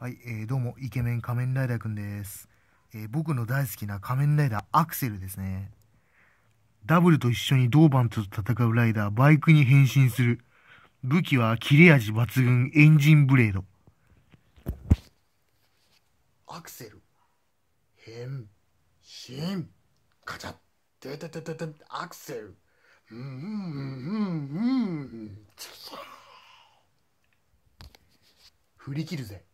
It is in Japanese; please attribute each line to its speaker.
Speaker 1: はい、えー、どうも、イケメン仮面ライダーくんです、えー、僕の大好きな仮面ライダーアクセルですね。ダブルと一緒にドーバンと戦うライダー、バイクに変身する。武器は切れ味抜群、エンジンブレード。
Speaker 2: アクセル、変身、カチャッ、ててててて、アクセル。うん、うん、うん、うん。振り切
Speaker 3: る
Speaker 4: ぜ。